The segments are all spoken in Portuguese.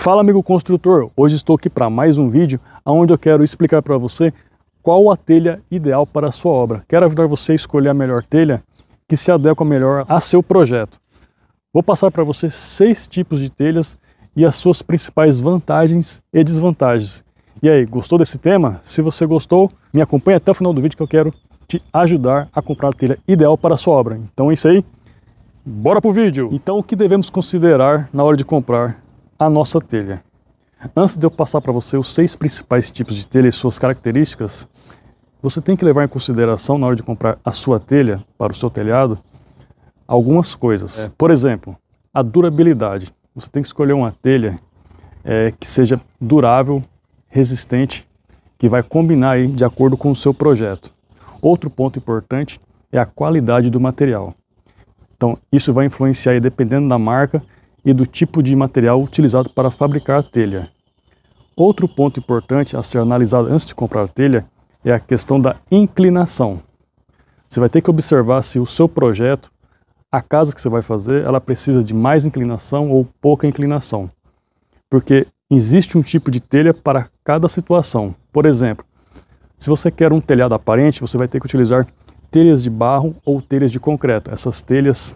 Fala amigo construtor, hoje estou aqui para mais um vídeo onde eu quero explicar para você qual a telha ideal para a sua obra. Quero ajudar você a escolher a melhor telha que se adequa melhor a seu projeto. Vou passar para você seis tipos de telhas e as suas principais vantagens e desvantagens. E aí, gostou desse tema? Se você gostou, me acompanhe até o final do vídeo que eu quero te ajudar a comprar a telha ideal para a sua obra. Então é isso aí, bora pro vídeo! Então o que devemos considerar na hora de comprar a nossa telha. Antes de eu passar para você os seis principais tipos de telha e suas características, você tem que levar em consideração na hora de comprar a sua telha para o seu telhado algumas coisas. É. Por exemplo, a durabilidade. Você tem que escolher uma telha é, que seja durável, resistente, que vai combinar aí de acordo com o seu projeto. Outro ponto importante é a qualidade do material. Então, isso vai influenciar aí, dependendo da marca, e do tipo de material utilizado para fabricar a telha. Outro ponto importante a ser analisado antes de comprar a telha é a questão da inclinação. Você vai ter que observar se o seu projeto, a casa que você vai fazer, ela precisa de mais inclinação ou pouca inclinação. Porque existe um tipo de telha para cada situação. Por exemplo, se você quer um telhado aparente, você vai ter que utilizar telhas de barro ou telhas de concreto. Essas telhas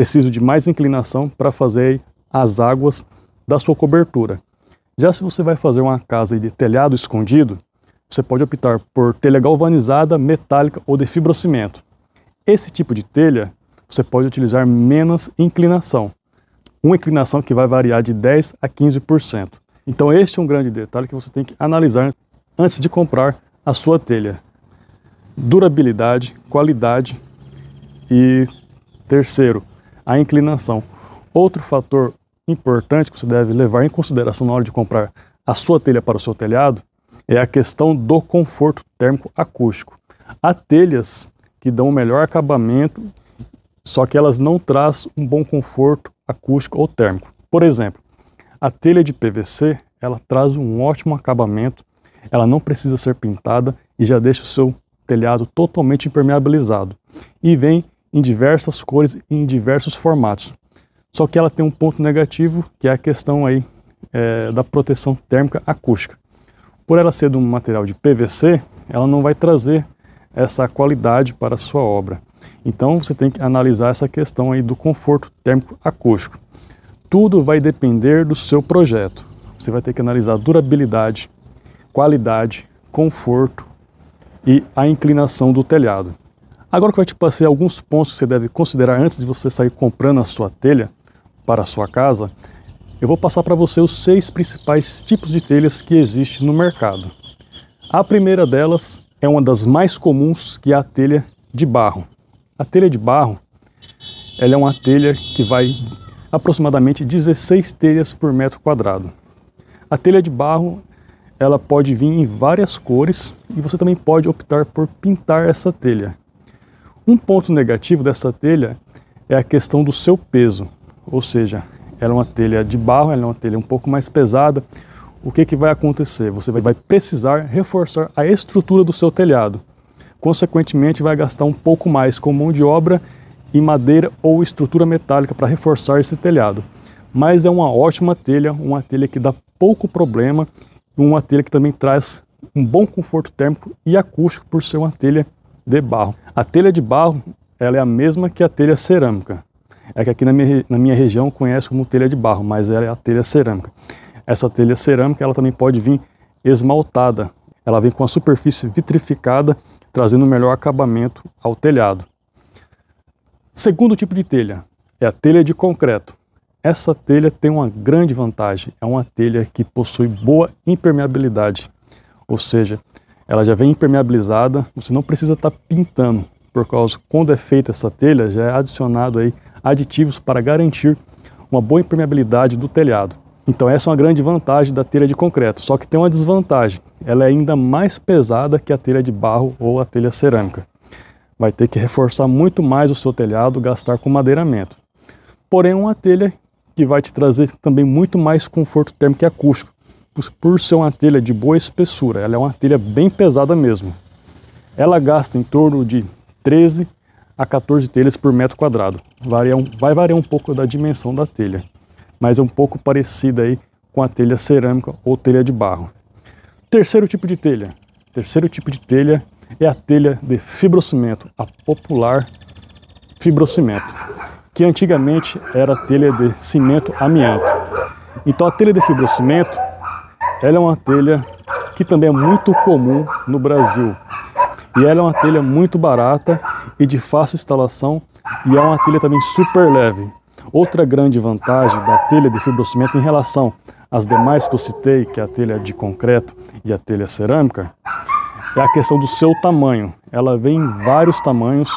preciso de mais inclinação para fazer as águas da sua cobertura. Já se você vai fazer uma casa de telhado escondido, você pode optar por telha galvanizada, metálica ou de fibrocimento. Esse tipo de telha você pode utilizar menos inclinação, uma inclinação que vai variar de 10 a 15%. Então este é um grande detalhe que você tem que analisar antes de comprar a sua telha. Durabilidade, qualidade e terceiro, a inclinação. Outro fator importante que você deve levar em consideração na hora de comprar a sua telha para o seu telhado é a questão do conforto térmico acústico. Há telhas que dão o um melhor acabamento, só que elas não trazem um bom conforto acústico ou térmico. Por exemplo, a telha de PVC, ela traz um ótimo acabamento, ela não precisa ser pintada e já deixa o seu telhado totalmente impermeabilizado. E vem em diversas cores, em diversos formatos. Só que ela tem um ponto negativo, que é a questão aí é, da proteção térmica acústica. Por ela ser de um material de PVC, ela não vai trazer essa qualidade para a sua obra. Então você tem que analisar essa questão aí do conforto térmico acústico. Tudo vai depender do seu projeto. Você vai ter que analisar durabilidade, qualidade, conforto e a inclinação do telhado. Agora que eu te passei alguns pontos que você deve considerar antes de você sair comprando a sua telha para a sua casa, eu vou passar para você os seis principais tipos de telhas que existem no mercado. A primeira delas é uma das mais comuns, que é a telha de barro. A telha de barro ela é uma telha que vai aproximadamente 16 telhas por metro quadrado. A telha de barro ela pode vir em várias cores e você também pode optar por pintar essa telha. Um ponto negativo dessa telha é a questão do seu peso, ou seja, ela é uma telha de barro, ela é uma telha um pouco mais pesada. O que, que vai acontecer? Você vai precisar reforçar a estrutura do seu telhado. Consequentemente, vai gastar um pouco mais com mão de obra e madeira ou estrutura metálica para reforçar esse telhado. Mas é uma ótima telha, uma telha que dá pouco problema, uma telha que também traz um bom conforto térmico e acústico por ser uma telha de barro. A telha de barro ela é a mesma que a telha cerâmica. É que aqui na minha, na minha região conhece como telha de barro, mas ela é a telha cerâmica. Essa telha cerâmica ela também pode vir esmaltada. Ela vem com a superfície vitrificada, trazendo um melhor acabamento ao telhado. Segundo tipo de telha é a telha de concreto. Essa telha tem uma grande vantagem, é uma telha que possui boa impermeabilidade, ou seja, ela já vem impermeabilizada, você não precisa estar tá pintando, por causa quando é feita essa telha, já é adicionado aí aditivos para garantir uma boa impermeabilidade do telhado. Então essa é uma grande vantagem da telha de concreto, só que tem uma desvantagem, ela é ainda mais pesada que a telha de barro ou a telha cerâmica. Vai ter que reforçar muito mais o seu telhado, gastar com madeiramento. Porém, é uma telha que vai te trazer também muito mais conforto térmico e acústico, por, ser uma telha de boa espessura, ela é uma telha bem pesada mesmo. Ela gasta em torno de 13 a 14 telhas por metro quadrado. Varia um, vai variar um pouco da dimensão da telha, mas é um pouco parecida aí com a telha cerâmica ou telha de barro. Terceiro tipo de telha. Terceiro tipo de telha é a telha de fibrocimento, a popular fibrocimento, que antigamente era telha de cimento amianto. Então a telha de fibrocimento ela é uma telha que também é muito comum no Brasil. E ela é uma telha muito barata e de fácil instalação e é uma telha também super leve. Outra grande vantagem da telha de fibrocimento em relação às demais que eu citei, que é a telha de concreto e a telha cerâmica, é a questão do seu tamanho. Ela vem em vários tamanhos.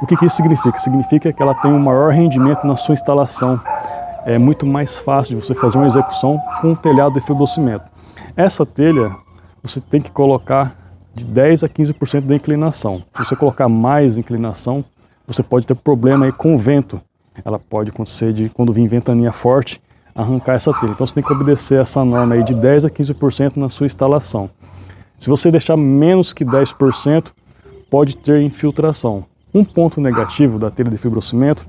O que, que isso significa? Significa que ela tem um maior rendimento na sua instalação é muito mais fácil de você fazer uma execução com um telhado de fibrocimento. Essa telha você tem que colocar de 10 a 15% da inclinação. Se você colocar mais inclinação, você pode ter problema aí com o vento. Ela pode acontecer de quando vir ventania forte arrancar essa telha. Então você tem que obedecer essa norma aí de 10 a 15% na sua instalação. Se você deixar menos que 10%, pode ter infiltração. Um ponto negativo da telha de fibrocimento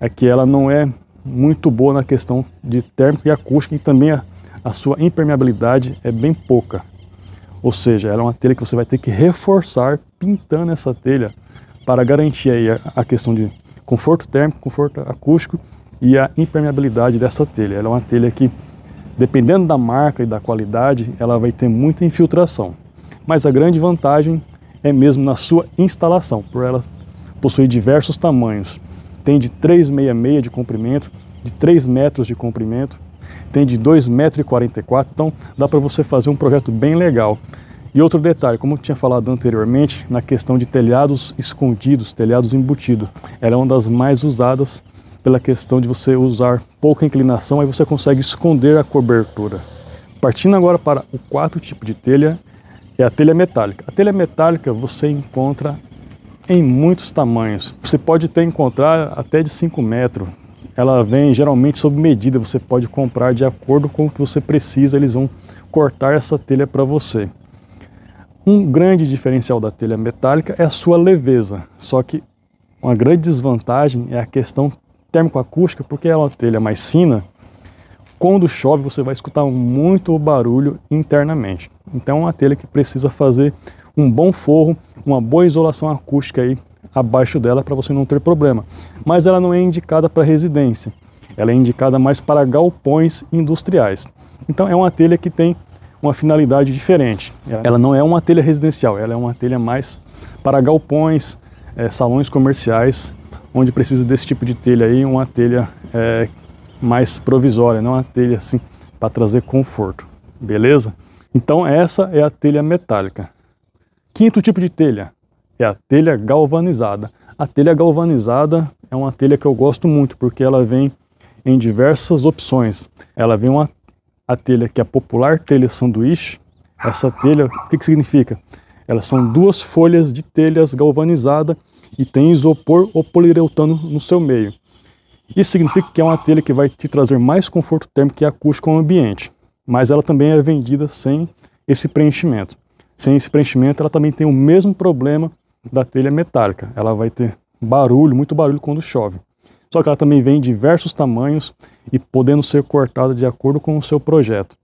é que ela não é muito boa na questão de térmica e acústica e também a, a sua impermeabilidade é bem pouca. Ou seja, ela é uma telha que você vai ter que reforçar pintando essa telha para garantir aí a, a questão de conforto térmico, conforto acústico e a impermeabilidade dessa telha. Ela é uma telha que, dependendo da marca e da qualidade, ela vai ter muita infiltração. Mas a grande vantagem é mesmo na sua instalação, por ela possuir diversos tamanhos tem de 3,66 de comprimento, de 3 metros de comprimento, tem de 2,44 metros, então dá para você fazer um projeto bem legal. E outro detalhe, como eu tinha falado anteriormente, na questão de telhados escondidos, telhados embutidos, ela é uma das mais usadas pela questão de você usar pouca inclinação, aí você consegue esconder a cobertura. Partindo agora para o quarto tipo de telha, é a telha metálica. A telha metálica você encontra em muitos tamanhos. Você pode até encontrar até de 5 metros. Ela vem geralmente sob medida, você pode comprar de acordo com o que você precisa, eles vão cortar essa telha para você. Um grande diferencial da telha metálica é a sua leveza, só que uma grande desvantagem é a questão térmico-acústica, porque ela é uma telha mais fina. Quando chove, você vai escutar muito barulho internamente. Então, é uma telha que precisa fazer um bom forro, uma boa isolação acústica aí abaixo dela para você não ter problema. Mas ela não é indicada para residência. Ela é indicada mais para galpões industriais. Então é uma telha que tem uma finalidade diferente. Ela é não é uma telha residencial, ela é uma telha mais para galpões, é, salões comerciais, onde precisa desse tipo de telha aí, uma telha é, mais provisória, não uma telha assim para trazer conforto, beleza? Então essa é a telha metálica. Quinto tipo de telha é a telha galvanizada. A telha galvanizada é uma telha que eu gosto muito porque ela vem em diversas opções. Ela vem uma a telha que é a popular telha sanduíche. Essa telha, o que, que significa? Elas são duas folhas de telhas galvanizada e tem isopor ou poliuretano no seu meio. Isso significa que é uma telha que vai te trazer mais conforto térmico e acústico ao ambiente, mas ela também é vendida sem esse preenchimento sem esse preenchimento, ela também tem o mesmo problema da telha metálica. Ela vai ter barulho, muito barulho quando chove. Só que ela também vem em diversos tamanhos e podendo ser cortada de acordo com o seu projeto.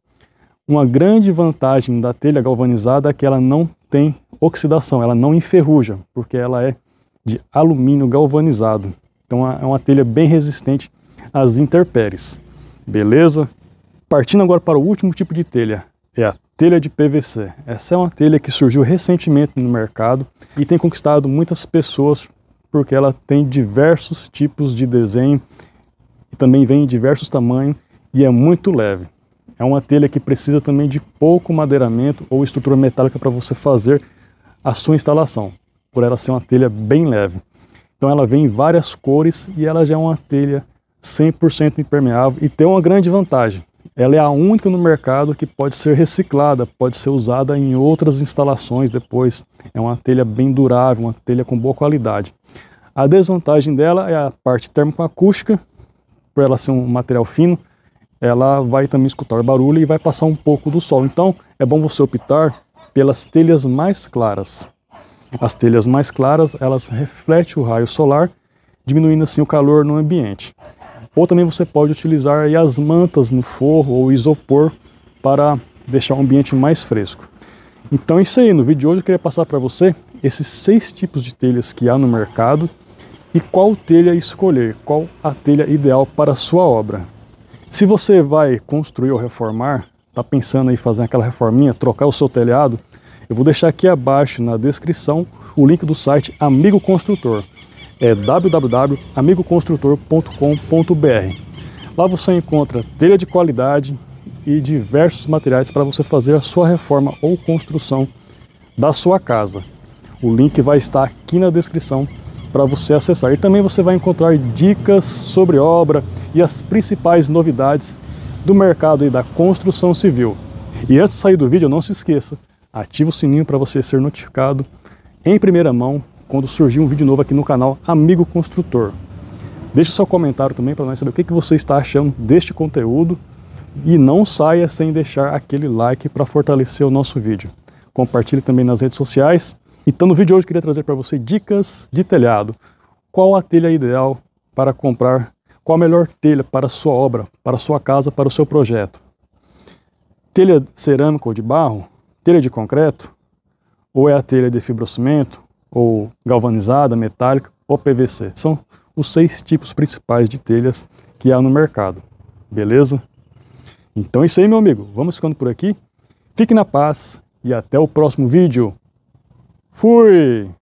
Uma grande vantagem da telha galvanizada é que ela não tem oxidação, ela não enferruja, porque ela é de alumínio galvanizado. Então é uma telha bem resistente às intempéries. Beleza? Partindo agora para o último tipo de telha, telha de PVC. Essa é uma telha que surgiu recentemente no mercado e tem conquistado muitas pessoas porque ela tem diversos tipos de desenho e também vem em diversos tamanhos e é muito leve. É uma telha que precisa também de pouco madeiramento ou estrutura metálica para você fazer a sua instalação, por ela ser uma telha bem leve. Então ela vem em várias cores e ela já é uma telha 100% impermeável e tem uma grande vantagem ela é a única no mercado que pode ser reciclada, pode ser usada em outras instalações depois. É uma telha bem durável, uma telha com boa qualidade. A desvantagem dela é a parte termoacústica, por ela ser um material fino, ela vai também escutar barulho e vai passar um pouco do sol. Então, é bom você optar pelas telhas mais claras. As telhas mais claras, elas refletem o raio solar, diminuindo assim o calor no ambiente. Ou também você pode utilizar as mantas no forro ou isopor para deixar o ambiente mais fresco. Então é isso aí, no vídeo de hoje eu queria passar para você esses seis tipos de telhas que há no mercado e qual telha escolher, qual a telha ideal para a sua obra. Se você vai construir ou reformar, está pensando em fazer aquela reforminha, trocar o seu telhado, eu vou deixar aqui abaixo na descrição o link do site Amigo Construtor é www.amigoconstrutor.com.br. Lá você encontra telha de qualidade e diversos materiais para você fazer a sua reforma ou construção da sua casa. O link vai estar aqui na descrição para você acessar. E também você vai encontrar dicas sobre obra e as principais novidades do mercado e da construção civil. E antes de sair do vídeo, não se esqueça, ative o sininho para você ser notificado em primeira mão quando surgir um vídeo novo aqui no canal Amigo Construtor. Deixe seu comentário também para nós saber o que, você está achando deste conteúdo e não saia sem deixar aquele like para fortalecer o nosso vídeo. Compartilhe também nas redes sociais. Então no vídeo de hoje eu queria trazer para você dicas de telhado. Qual a telha ideal para comprar? Qual a melhor telha para a sua obra, para a sua casa, para o seu projeto? Telha cerâmica ou de barro? Telha de concreto? Ou é a telha de fibrocimento? ou galvanizada, metálica ou PVC. São os seis tipos principais de telhas que há no mercado. Beleza? Então é isso aí, meu amigo. Vamos ficando por aqui. Fique na paz e até o próximo vídeo. Fui!